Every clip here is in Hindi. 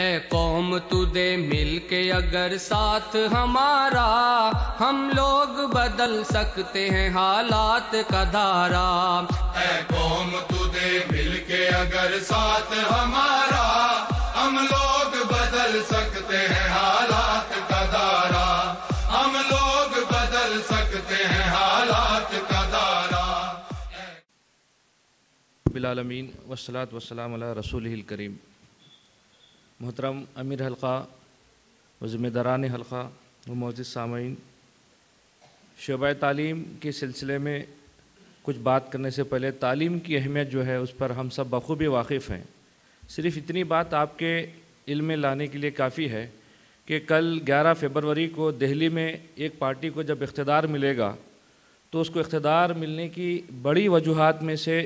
ए कौम मिल के अगर साथ हमारा हम लोग बदल सकते हैं हालात का धारा ए कौम मिल के अगर साथ हमारा हम लोग बदल सकते हैं हालात का धारा हम लोग बदल सकते हैं हालात का धारा अमीन वसलात वसलाम रसूल करीम मोहतरम अमीर हलका व ज़िम्मेदारान हलका व मोज़ सामीन शोबा तालीम के सिलसिले में कुछ बात करने से पहले तालीम की अहमियत जो है उस पर हम सब बखूबी वाकिफ़ हैं सिर्फ इतनी बात आपके इल्म में लाने के लिए काफ़ी है कि कल 11 फरवरी को दिल्ली में एक पार्टी को जब इकतदार मिलेगा तो उसको इकतदार मिलने की बड़ी वजूहत में से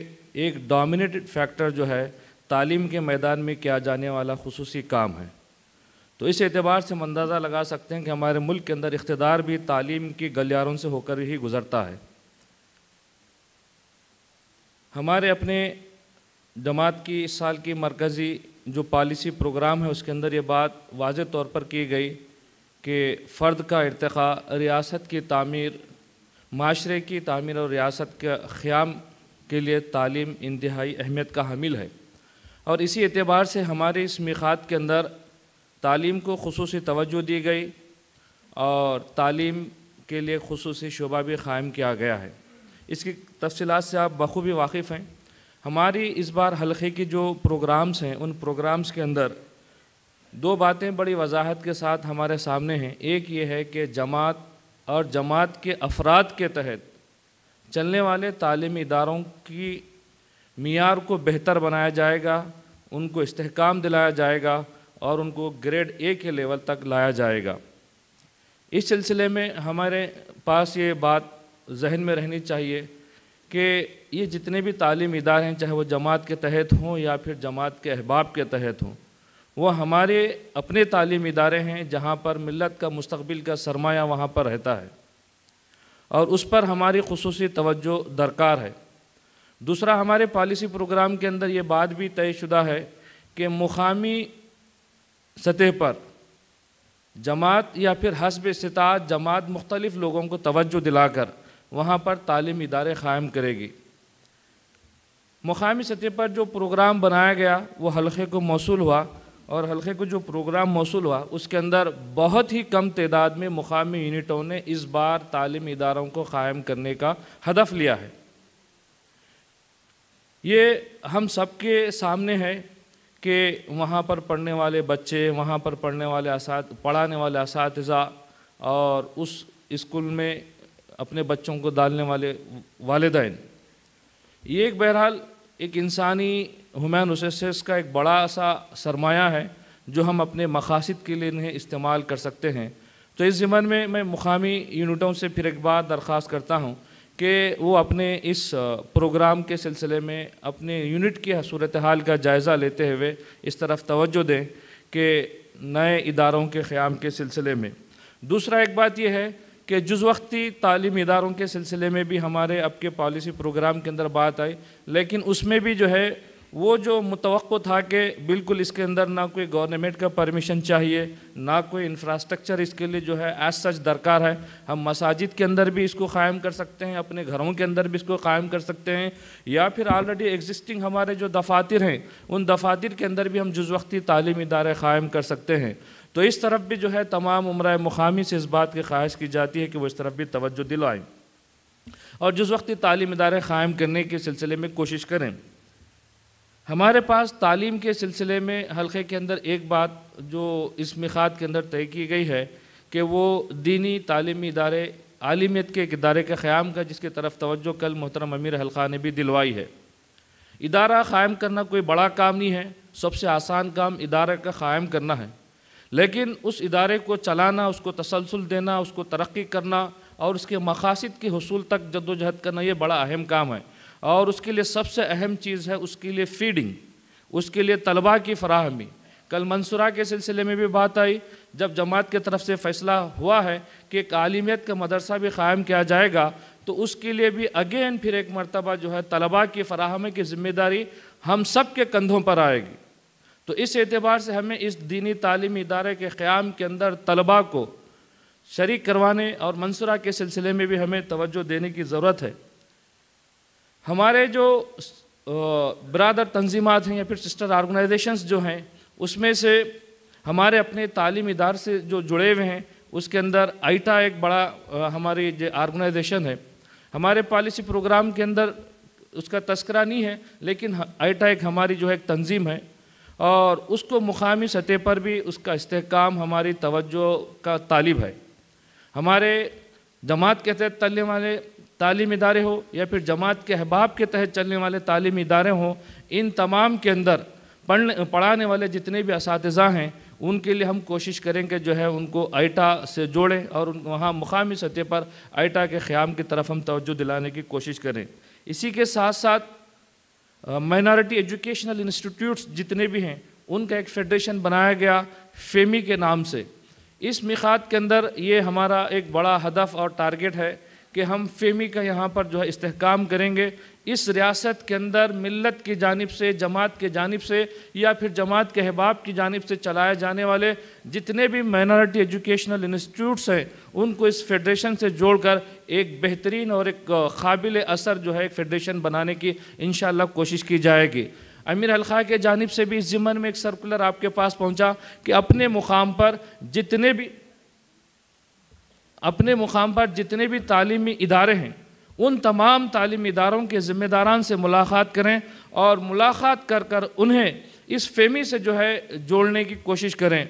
एक डोमिनेटेड फैक्टर जो है तालीम के मैदान में किया जाने वाला खसूस काम है तो इस एतबार से हम अंदाज़ा लगा सकते हैं कि हमारे मुल्क के अंदर इकतदार भी तालीम के गलियारों से होकर ही गुज़रता है हमारे अपने जमात की इस साल की मरकज़ी जो पॉलिसी प्रोग्राम है उसके अंदर ये बात वाज तौर पर की गई कि फ़र्द का इरतखा रियासत की तमीर माशरे की तमीर और रियासत के ख़्याम के लिए तालीम इंतहाई अहमियत का हामिल है और इसी एतबार से हमारे इस मिखात के अंदर तालीम को खसूस तोज्जो दी गई और तालीम के लिए खसूस शुबा भी क़ायम किया गया है इसकी तफसलत से आप बखूबी वाकिफ़ हैं हमारी इस बार हल्क़े की जो प्रोग्राम्स हैं उन प्रोग्राम्स के अंदर दो बातें बड़ी वजाहत के साथ हमारे सामने हैं एक ये है कि जमात और जमात के अफराद के तहत चलने वाले तालीमी इदारों की मीयार को बेहतर बनाया जाएगा उनको इस्तेकाम दिलाया जाएगा और उनको ग्रेड ए के लेवल तक लाया जाएगा इस सिलसिले में हमारे पास ये बात जहन में रहनी चाहिए कि ये जितने भी तालीम इदारे हैं चाहे वो जमात के तहत हों या फिर जमात के अहबाब के तहत हों वो हमारे अपने तालीम इदारे हैं जहाँ पर मिलत का मुस्तबिल का सरमाया वहाँ पर रहता है और उस पर हमारी खसूस तोज्जो दरकार है दूसरा हमारे पॉलिसी प्रोग्राम के अंदर ये बात भी तयशुदा है कि मुकामी सतह पर जमात या फिर हसब सतात जमात मुख्तलिफ़ लोगों को तवज्जो दिलाकर वहाँ पर तालीम इदारे क़ायम करेगी मुकामी सतह पर जो प्रोग्राम बनाया गया वो हल्क़े को मौसू हुआ और हल्के को जो प्रोग्राम मौसू हुआ उसके अंदर बहुत ही कम तदाद में मुकामी यूनिटों ने इस बार तालीम इदारों को क़ायम करने का हदफ लिया है ये हम सबके सामने है कि वहाँ पर पढ़ने वाले बच्चे वहाँ पर पढ़ने वाले इस पढ़ाने वाले इस और उस स्कूल में अपने बच्चों को डालने वाले वालदेन ये एक बहरहाल एक इंसानी हुमैन रिसोर्सेस का एक बड़ा सा सरमाया है जो हम अपने मकासद के लिए इन्हें इस्तेमाल कर सकते हैं तो इस ज़िमन में मैं मुकामी यूनिटों से फिर एक बार दरख्वास्त करता हूँ कि वो अपने इस प्रोग्राम के सिलसिले में अपने यूनिट की सूरत हाल का जायज़ा लेते हुए इस तरफ तोज्जो दें कि नए इदारों के क़्याम के सिलसिले में दूसरा एक बात यह है कि जुज़ वक्ती तालीम इदारों के सिलसिले में भी हमारे अब के पॉलिसी प्रोग्राम के अंदर बात आई लेकिन उसमें भी जो है वो जो मुतव था कि बिल्कुल इसके अंदर ना कोई गवर्नमेंट का परमिशन चाहिए ना कोई इंफ्रास्ट्रक्चर इसके लिए जो है एज सच दरकार है हम मसाजिद के अंदर भी इसको क़ायम कर सकते हैं अपने घरों के अंदर भी इसको क़ायम कर सकते हैं या फिर ऑलरेडी एग्जिस्टिंग हमारे जो दफातर हैं उन दफातर के अंदर भी हम जुजवती तालीम इदारे क़ायम कर सकते हैं तो इस तरफ भी जो है तमाम उम्र मुकामी से इस बात की ख्वाहिश की जाती है कि वो इस तरफ भी तोज्जो दिलवाएँ और वक्ती तालीम इदारे क़ायम करने के सिलसिले में कोशिश करें हमारे पास तालीम के सिलसिले में हल्क़े के अंदर एक बात जो इस मिखात के अंदर तय की गई है कि वो दीनी तालीमी इदारे आलिमियत के एक इदारे के क़्याम का जिसके तरफ तवज्जो कल मोहतरम अमीर हल्का ने भी दिलवाई है इदारा क़ायम करना कोई बड़ा काम नहीं है सबसे आसान काम इदारे का क़ायम करना है लेकिन उस इदारे को चलाना उसको तसलसल देना उसको तरक्की करना और उसके मकासद के हसूल तक जद्दोजहद करना ये बड़ा अहम काम है और उसके लिए सबसे अहम चीज़ है उसके लिए फीडिंग उसके लिए तलबा की फराहमी कल मंसूरा के सिलसिले में भी बात आई जब जमात की तरफ से फैसला हुआ है कि एक आलिमियत का मदरसा भी क़ायम किया जाएगा तो उसके लिए भी अगेन फिर एक मरतबा जो है तलबा की फराहमी की ज़िम्मेदारी हम सब के कंधों पर आएगी तो इस एतबार से हमें इस दीनी तालीमी इदारे के क़्याम के अंदर तलबा को शरीक करवाने और मंसूरा के सिलसिले में भी हमें तवज्जो देने की ज़रूरत है हमारे जो ब्रादर तंजीमत हैं या फिर सिस्टर आर्गनाइजेशंस जो हैं उसमें से हमारे अपने तालीम इदार से जो जुड़े हुए हैं उसके अंदर आइटा एक बड़ा हमारी जो आर्गनाइजेशन है हमारे पॉलिसी प्रोग्राम के अंदर उसका तस्करा नहीं है लेकिन आइटा एक हमारी जो है एक तंजीम है और उसको मुकामी सतह पर भी उसका इसकाम हमारी तवज्जो का तालिब है हमारे जमात के तहत चलने वाले तालीम इदारे हो या फिर जमात के अहबाब के तहत चलने वाले तालीम इदारे हों इन तमाम के अंदर पढ़ने पढ़ाने वाले जितने भी इस हैं उनके लिए हम कोशिश करेंगे जो है उनको आइटा से जोड़ें और वहाँ मुकामी सतह पर आइटा के ख़्याम की तरफ हम तोज्जो दिलाने की कोशिश करें इसी के साथ साथ माइनॉरिटी एजुकेशनल इंस्टीट्यूट्स जितने भी हैं उनका एक फेडरेशन बनाया गया फेमी के नाम से इस मिखात के अंदर ये हमारा एक बड़ा हदफ और टारगेट है कि हम फेमी का यहाँ पर जो है इस्तेकाम करेंगे इस रियासत के अंदर मिलत की जानब से जमात के जानब से या फिर जमात के अहबाब की जानब से चलाए जाने वाले जितने भी माइनॉरिटी एजुकेशनल इंस्टीट्यूट्स हैं उनको इस फेडरेशन से जोड़कर एक बेहतरीन और एक काबिल असर जो है एक फेडरेशन बनाने की इन कोशिश की जाएगी अमीर हलका के जानब से भी इस ज़िम्मन में एक सर्कुलर आपके पास पहुंचा कि अपने मुकाम पर जितने भी अपने मुकाम पर जितने भी तालीमी इदारे हैं उन तमाम तालीमी इदारों के ज़िम्मेदारान से मुलाकात करें और मुलाकात कर कर उन्हें इस फेमी से जो है जोड़ने की कोशिश करें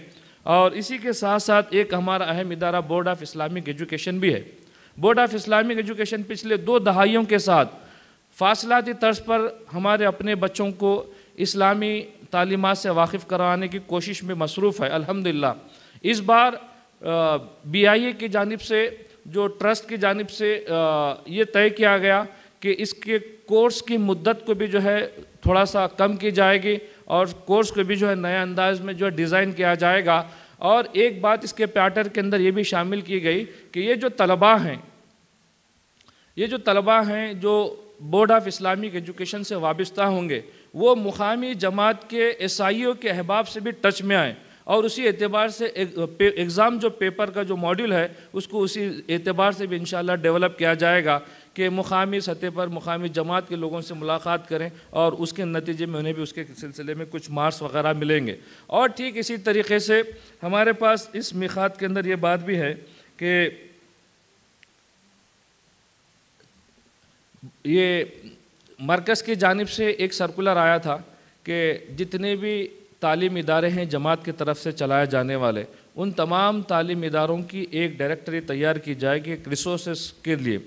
और इसी के साथ साथ एक हमारा अहम इदारा बोर्ड ऑफ़ इस्लामिक एजुकेशन भी है बोर्ड ऑफ़ इस्लामिक एजुकेशन पिछले दो दहाइयों के साथ फासलाती तर्ज पर हमारे अपने बच्चों को इस्लामी तालीमत से वाकिफ़ करवाने की कोशिश में मसरूफ़ है अल्हम्दुलिल्लाह इस बार बी आई ए की जानब से जो ट्रस्ट की जानब से ये तय किया गया कि इसके कोर्स की मुद्दत को भी जो है थोड़ा सा कम की जाएगी और कोर्स को भी जो है नए अंदाज में जो है डिज़ाइन किया जाएगा और एक बात इसके पैटर के अंदर ये भी शामिल की गई कि ये जो तलबा हैं ये जो तलबा हैं जो बोर्ड ऑफ इस्लामिक एजुकेशन से वाबस्ता होंगे वो मुकामी जमात के ईसाइयों के अहबाब से भी टच में आएँ और उसी एतबार से एग्ज़ाम जो पेपर का जो मॉड्यूल है उसको उसी एतबार से भी इन डेवलप किया जाएगा कि मुकामी सतह पर मुकामी जमात के लोगों से मुलाकात करें और उसके नतीजे में उन्हें भी उसके सिलसिले में कुछ मार्क्स वगैरह मिलेंगे और ठीक इसी तरीके से हमारे पास इस मिखात के अंदर ये बात भी है कि ये मरकज़ की जानब से एक सर्कुलर आया था कि जितने भी तालीम इदारे हैं जमात की तरफ से चलाए जाने वाले उन तमाम तालीम इदारों की एक डायरेक्टरी तैयार की जाएगी रिसोर्स के लिए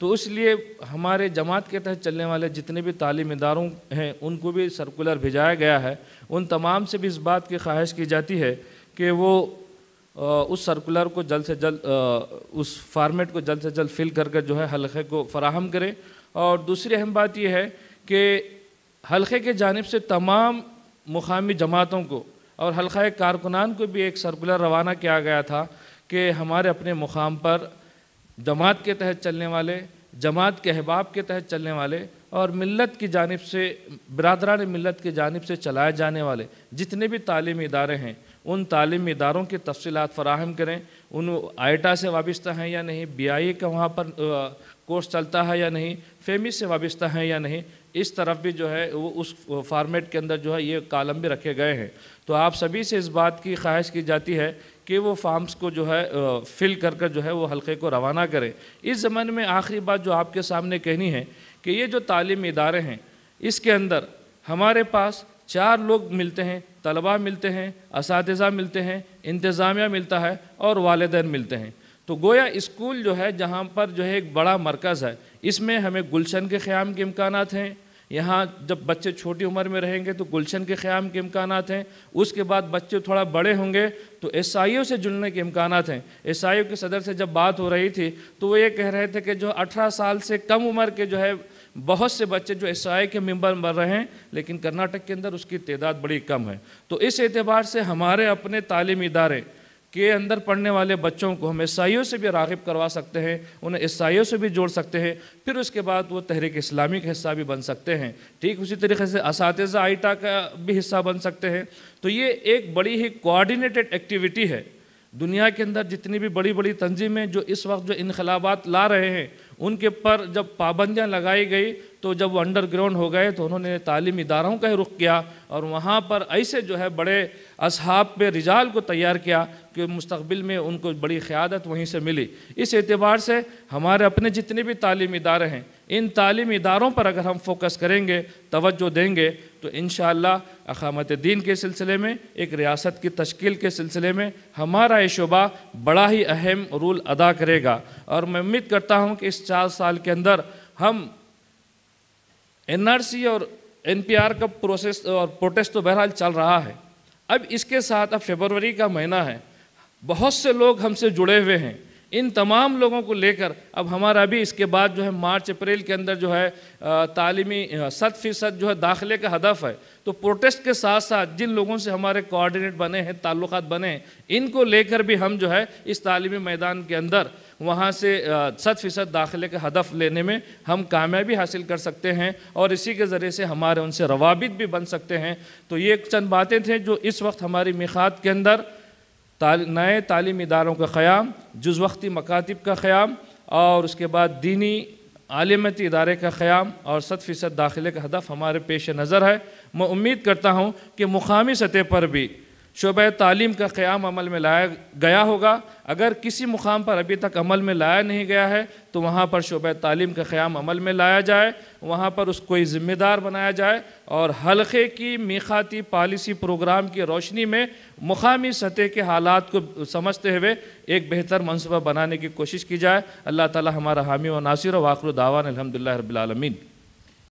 तो इसलिए हमारे जमात के तहत चलने वाले जितने भी तालीम इदारों हैं उनको भी सर्कुलर भेजाया गया है उन तमाम से भी इस बात की ख्वाहिश की जाती है कि वो उस सर्कुलर को जल्द से जल्द उस फार्मेट को जल्द से जल्द फिल कर कर जो है हलक़े को फराहम करें और दूसरी अहम बात यह है कि हलक़े के जानब से तमाम मुकामी जमातों को और हल्का कारकुनान को भी एक सर्कुलर रवाना किया गया था कि हमारे अपने मुकाम पर जमात के तहत चलने वाले जमात के अहबाब के तहत चलने वाले और मिलत की जानब से बरदरान मिलत की जानब से चलाए जाने वाले जितने भी तालीमी इदारे हैं उन तालीमी इदारों की तफसीत फ़राहम करें उन आइटा से वाबस्ता हैं या नहीं बी आई का वहाँ पर कोर्स चलता है या नहीं फेमी से वाबस्ता है या नहीं इस तरफ भी जो है वो उस फार्मेट के अंदर जो है ये कालम भी रखे गए हैं तो आप सभी से इस बात की ख्वाहिश की जाती है कि वो फार्म्स को जो है फिल कर कर जो है वो हल्के को रवाना करें इस ज़माने में आखिरी बात जो आपके सामने कहनी है कि ये जो तालीम इदारे हैं इसके अंदर हमारे पास चार लोग मिलते हैं तलबा मिलते हैं इस मिलते हैं इंतज़ामिया मिलता है और वालदेन मिलते हैं तो गोया स्कूल जो है जहाँ पर जो है एक बड़ा मरकज़ है इसमें हमें गुलशन के क़्याम के इम्कान हैं यहाँ जब बच्चे छोटी उम्र में रहेंगे तो गुलशन के क़्याम के इम्कान हैं उसके बाद बच्चे थोड़ा बड़े होंगे तो ईसाइयों से जुड़ने के इम्कान हैं ईसाइयों के सदर से जब बात हो रही थी तो वो ये कह रहे थे कि जो अठारह साल से कम उम्र के जो है बहुत से बच्चे जो ईसाई के मेंबर बन रहे हैं लेकिन कर्नाटक के अंदर उसकी तादाद बड़ी कम है तो इस एतबार से हमारे अपने तालीमी इदारे के अंदर पढ़ने वाले बच्चों को हम ईसाइयों से भी रागब करवा सकते हैं उन्हें ईसाइयों से भी जोड़ सकते हैं फिर उसके बाद वो तहरीक इस्लामी का हिस्सा भी बन सकते हैं ठीक उसी तरीके से इस आइटा का भी हिस्सा बन सकते हैं तो ये एक बड़ी ही कोऑर्डिनेटेड एक्टिविटी है दुनिया के अंदर जितनी भी बड़ी बड़ी तंजीमें जो इस वक्त जो इनखलाबात ला रहे हैं उनके पर जब पाबंदियाँ लगाई गई तो जब वो अंडरग्राउंड हो गए तो उन्होंने तालीम इदारों का ही रुख किया और वहाँ पर ऐसे जो है बड़े असहाब पे रिजाल को तैयार किया कि मुस्तबिल में उनको बड़ी क़्यादत वहीं से मिली इस एतबार से हमारे अपने जितने भी तालीम इदारे हैं इन तालीम इदारों पर अगर हम फोकस करेंगे तवज्जो देंगे तो इन अखामत दीन के सिलसिले में एक रियासत की तश्कील के सिलसिले में हमारा ये शुबा बड़ा ही अहम रोल अदा करेगा और मैं उम्मीद करता हूँ कि इस चार साल के अंदर हम एन आर सी और एन पी आर का प्रोसेस और प्रोटेस्ट तो बहरहाल चल रहा है अब इसके साथ अब फेबरवरी का महीना है बहुत से लोग हमसे जुड़े हुए हैं इन तमाम लोगों को लेकर अब हमारा भी इसके बाद जो है मार्च अप्रैल के अंदर जो है तालीमी सत फ़ीसद जो है दाखिले का हदफ है तो प्रोटेस्ट के साथ साथ जिन लोगों से हमारे कोऑर्डिनेट बने हैं ताल्लुक बने हैं इनको लेकर भी हम जो है इस तालीमी मैदान के अंदर वहाँ से सत फ़ीसद दाखिले का हदफ लेने में हम कामयाबी हासिल कर सकते हैं और इसी के ज़रिए से हमारे उनसे रवाबित भी बन सकते हैं तो ये चंद बातें थे जो इस वक्त हमारी मिखात के अंदर ताल, नए तालीम इदारों का क़्याम जुज़ वक्ती मकातब का क़्याम और उसके बाद दीनी आलमती इदारे का क़्याम और सत फ़ीसद दाखिले का हदफ हमारे पेश नज़र है मैं उम्मीद करता हूँ कि मुकामी सतह पर भी शुब तालीम का क़्याम अमल में लाया गया होगा अगर किसी मुकाम पर अभी तक अमल में लाया नहीं गया है तो वहाँ पर शोब तालीम का क़्याम अमल में लाया जाए वहाँ पर उसको ही ज़िम्मेदार बनाया जाए और हल्क़े की मीखाती पॉलिसी प्रोग्राम की रोशनी में मुकामी सतह के हालात को समझते हुए एक बेहतर मनसूबा बनाने की कोशिश की जाए अल्लाह ताली हमारा हामी व नासिर वाखर दावान अलहमदिल्ला रबालमीन